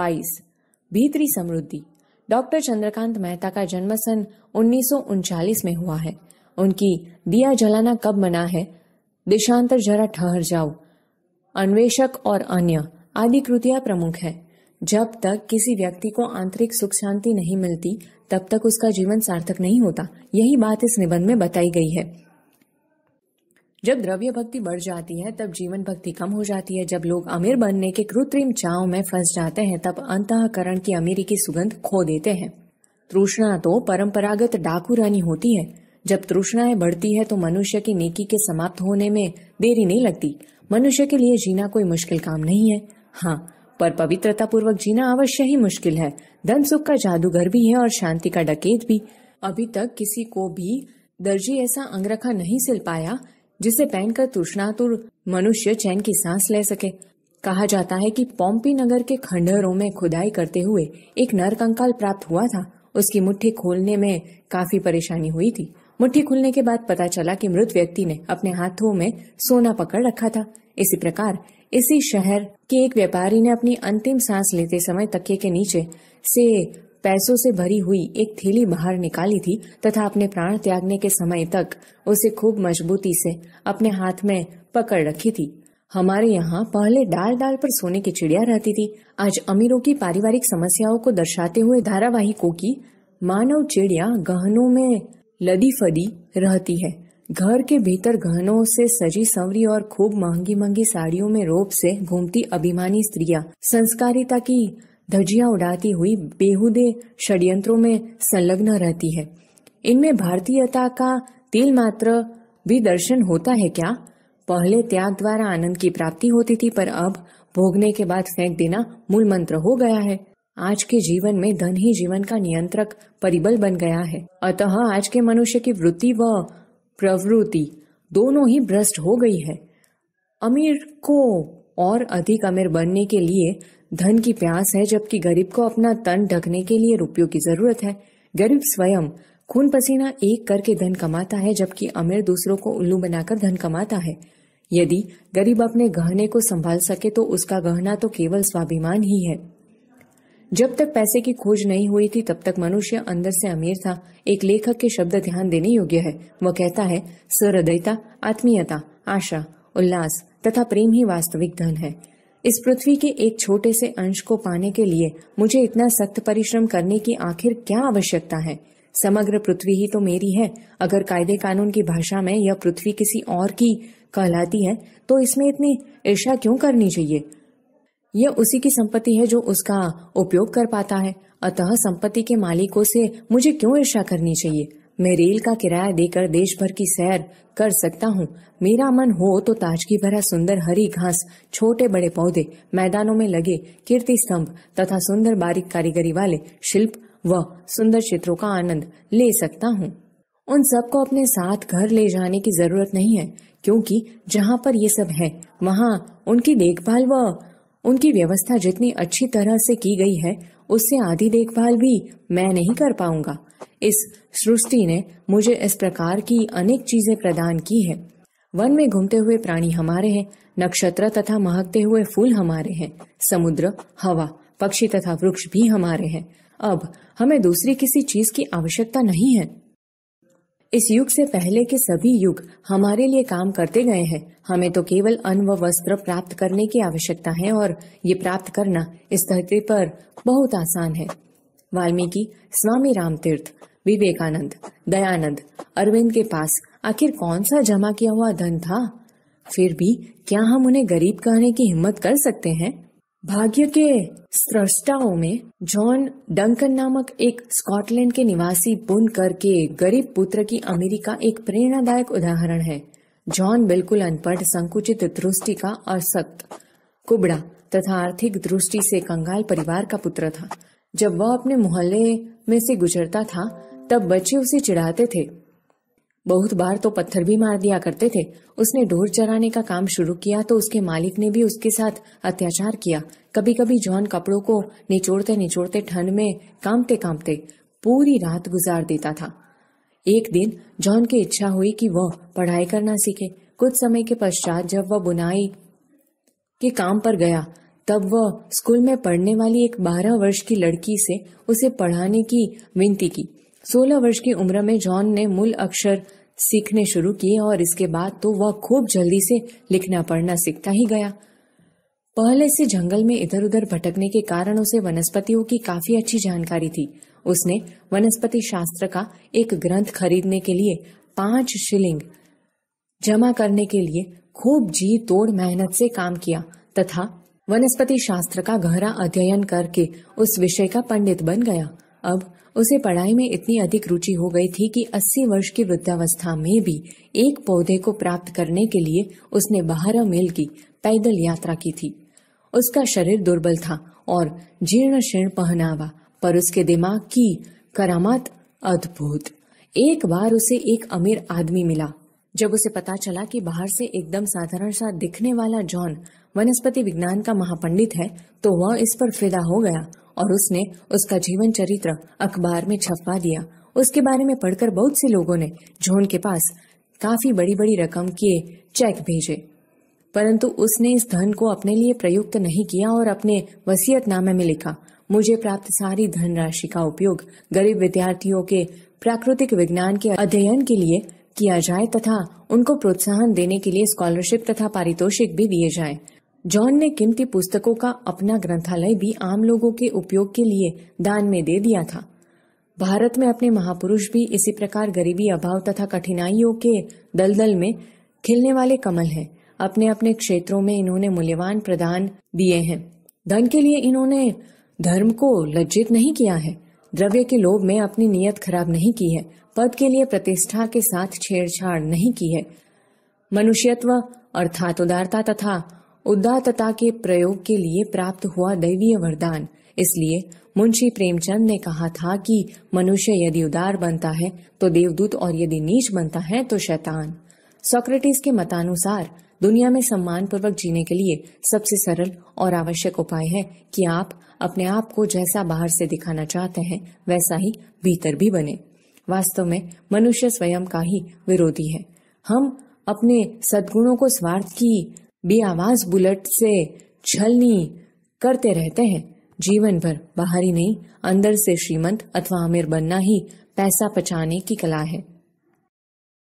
बाईस भीतरी समृद्धि डॉक्टर चंद्रकांत मेहता का जन्म सन उन्नीस में हुआ है उनकी दिया जलाना कब मना है दिशांतर जरा ठहर जाओ अन्वेषक और अन्य आदि कृतियां प्रमुख है जब तक किसी व्यक्ति को आंतरिक सुख शांति नहीं मिलती तब तक उसका जीवन सार्थक नहीं होता यही बात इस निबंध में बताई गई है जब द्रव्य भक्ति बढ़ जाती है तब जीवन भक्ति कम हो जाती है जब लोग अमीर बनने के कृत्रिम चाव में फंस जाते हैं तब अंतकरण की अमीरी की सुगंध खो देते हैं तृष्णा तो परंपरागत डाकू रानी होती है जब तृष्णाएं बढ़ती है तो मनुष्य की नेकी के समाप्त होने में देरी नहीं लगती मनुष्य के लिए जीना कोई मुश्किल काम नहीं है हाँ पर पवित्रता पूर्वक जीना अवश्य ही मुश्किल है धन सुख का जादूगर भी है और शांति का डकेत भी अभी तक किसी को भी दर्जी ऐसा अंगरखा नहीं सिल पाया जिसे पहनकर तृष्णातुर मनुष्य चैन की सांस ले सके कहा जाता है कि पोम्पी नगर के खंडहरों में खुदाई करते हुए एक नर कंकाल प्राप्त हुआ था उसकी मुट्ठी खोलने में काफी परेशानी हुई थी मुट्ठी खुलने के बाद पता चला कि मृत व्यक्ति ने अपने हाथों में सोना पकड़ रखा था इसी प्रकार इसी शहर के एक व्यापारी ने अपनी अंतिम सांस लेते समय तकिए के नीचे से पैसों से भरी हुई एक थैली बाहर निकाली थी तथा अपने प्राण त्यागने के समय तक उसे खूब मजबूती से अपने हाथ में पकड़ रखी थी हमारे यहाँ पहले डाल डाल पर सोने की चिड़िया रहती थी आज अमीरों की पारिवारिक समस्याओं को दर्शाते हुए धारावाहिकों की मानव चिड़िया गहनों में लदी फदी रहती है घर के भीतर गहनों से सजी संवरी और खूब महंगी महंगी साड़ियों में रोप से घूमती अभिमानी स्त्रियां संस्कारिता की धजिया उड़ाती हुई बेहुदे षड्यंत्रों में संलग्न रहती है इनमें भारतीयता का तिल मात्र भी दर्शन होता है क्या पहले त्याग द्वारा आनंद की प्राप्ति होती थी पर अब भोगने के बाद फेंक देना मूल मंत्र हो गया है आज के जीवन में धन ही जीवन का नियंत्रक परिबल बन गया है अतः आज के मनुष्य की वृत्ति व प्रवृत्ति दोनों ही भ्रष्ट हो गई है अमीर को और अधिक अमीर बनने के लिए धन की प्यास है जबकि गरीब को अपना तन ढकने के लिए रुपयों की जरूरत है गरीब स्वयं खून पसीना एक करके धन कमाता है जबकि अमीर दूसरों को उल्लू बनाकर धन कमाता है यदि गरीब अपने गहने को संभाल सके तो उसका गहना तो केवल स्वाभिमान ही है जब तक पैसे की खोज नहीं हुई थी तब तक मनुष्य अंदर से अमीर था एक लेखक के शब्द ध्यान देने योग्य है वह कहता है सहृदयता आत्मीयता आशा उल्लास तथा प्रेम ही वास्तविक धन है इस पृथ्वी के एक छोटे से अंश को पाने के लिए मुझे इतना सख्त परिश्रम करने की आखिर क्या आवश्यकता है समग्र पृथ्वी ही तो मेरी है अगर कायदे कानून की भाषा में यह पृथ्वी किसी और की कहलाती है तो इसमें इतनी ईर्षा क्यों करनी चाहिए यह उसी की संपत्ति है जो उसका उपयोग कर पाता है अतः संपत्ति के मालिकों से मुझे क्यों ईर्षा करनी चाहिए मैं रेल का किराया देकर देश भर की सैर कर सकता हूँ मेरा मन हो तो ताजगी भरा सुंदर हरी घास छोटे बड़े पौधे मैदानों में लगे कीर्ति स्तंभ तथा सुंदर बारीक कारीगरी वाले शिल्प व सुंदर चित्रों का आनंद ले सकता हूँ उन सबको अपने साथ घर ले जाने की जरूरत नहीं है क्योंकि जहाँ पर ये सब है वहाँ उनकी देखभाल व उनकी व्यवस्था जितनी अच्छी तरह से की गई है उससे आधी देखभाल भी मैं नहीं कर पाऊंगा इस सृष्टि ने मुझे इस प्रकार की अनेक चीजें प्रदान की है वन में घूमते हुए प्राणी हमारे हैं नक्षत्र तथा महकते हुए फूल हमारे हैं समुद्र हवा पक्षी तथा वृक्ष भी हमारे हैं अब हमें दूसरी किसी चीज की आवश्यकता नहीं है इस युग से पहले के सभी युग हमारे लिए काम करते गए हैं हमें तो केवल अन्न व वस्त्र प्राप्त करने की आवश्यकता है और ये प्राप्त करना इस धरती पर बहुत आसान है वाल्मीकि स्वामी राम तीर्थ विवेकानंद दयानंद अरविंद के पास आखिर कौन सा जमा किया हुआ धन था फिर भी क्या हम उन्हें गरीब कहने की हिम्मत कर सकते हैं भाग्य के सृष्टाओं में जॉन डंकन नामक एक स्कॉटलैंड के निवासी बुन करके गरीब पुत्र की अमेरिका एक प्रेरणादायक उदाहरण है जॉन बिल्कुल अनपढ़ संकुचित दृष्टि का और सख्त कुबड़ा तथा आर्थिक दृष्टि से कंगाल परिवार का पुत्र था जब वह अपने मोहल्ले में से गुजरता था तब बच्चे उसे चिढ़ाते थे बहुत बार तो पत्थर भी मार दिया करते थे उसने ढोर चराने का काम शुरू किया तो उसके मालिक ने भी उसके साथ अत्याचार किया कभी कभी जॉन कपड़ों को निचोड़ते निचोड़ते ठंड में कामते कामते पूरी रात गुजार देता था एक दिन जॉन की इच्छा हुई कि वह पढ़ाई करना सीखे कुछ समय के पश्चात जब वह बुनाई के काम पर गया तब वह स्कूल में पढ़ने वाली एक बारह वर्ष की लड़की से उसे पढ़ाने की विनती की सोलह वर्ष की उम्र में जॉन ने मूल अक्षर सीखने शुरू किए और इसके बाद तो वह खूब जल्दी से लिखना पढ़ना सीखता ही गया पहले से जंगल में इधर उधर भटकने के कारण उसे वनस्पतियों की काफी अच्छी जानकारी थी उसने वनस्पति शास्त्र का एक ग्रंथ खरीदने के लिए पांच शिलिंग जमा करने के लिए खूब जी तोड़ मेहनत से काम किया तथा वनस्पति शास्त्र का गहरा अध्ययन करके उस विषय का पंडित बन गया अब उसे पढ़ाई में इतनी अधिक रुचि हो गई थी कि 80 वर्ष की वृद्धावस्था में भी एक पौधे को प्राप्त करने के लिए उसने बारह मील की पैदल यात्रा की थी उसका शरीर दुर्बल था और जीर्ण शीर्ण पहनावा पर उसके दिमाग की करामात अद्भुत एक बार उसे एक अमीर आदमी मिला जब उसे पता चला कि बाहर से एकदम साधारण सा दिखने वाला जॉन वनस्पति विज्ञान का महापंडित है तो वह इस पर फिदा हो गया और उसने उसका जीवन चरित्र अखबार में छपवा दिया उसके बारे में पढ़कर बहुत से लोगों ने जोन के पास काफी बड़ी बड़ी रकम के चेक भेजे परंतु उसने इस धन को अपने लिए प्रयुक्त नहीं किया और अपने वसीयतनामे में लिखा मुझे प्राप्त सारी धनराशि का उपयोग गरीब विद्यार्थियों के प्राकृतिक विज्ञान के अध्ययन के लिए किया जाए तथा उनको प्रोत्साहन देने के लिए स्कॉलरशिप तथा पारितोषिक भी दिए जाए जॉन ने कीमती पुस्तकों का अपना ग्रंथालय भी आम लोगों के उपयोग के लिए दान में दे दिया था भारत में अपने महापुरुष भी इसी प्रकार गरीबी अभाव तथा कठिनाइयों के दलदल में खिलने वाले कमल हैं अपने अपने क्षेत्रों में इन्होंने मूल्यवान प्रदान दिए हैं धन के लिए इन्होंने धर्म को लज्जित नहीं किया है द्रव्य के लोभ में अपनी नियत खराब नहीं की है पद के लिए प्रतिष्ठा के साथ छेड़छाड़ नहीं की है मनुष्यत्व अर्थात उदारता तथा उदातता के प्रयोग के लिए प्राप्त हुआ दैवीय वरदान इसलिए मुंशी प्रेमचंद ने कहा था कि मनुष्य यदि उदार बनता है तो देवदूत और यदि नीच बनता है तो शैतान सोक्रेटिस के मतानुसार दुनिया में सम्मान पूर्वक जीने के लिए सबसे सरल और आवश्यक उपाय है कि आप अपने आप को जैसा बाहर से दिखाना चाहते हैं वैसा ही भीतर भी बने वास्तव में मनुष्य स्वयं का ही विरोधी है हम अपने सद्गुणों को स्वार्थ की आवाज बुलेट से छलनी करते रहते हैं जीवन भर बाहरी नहीं अंदर से श्रीमंत अथवा अमीर बनना ही पैसा पचाने की कला है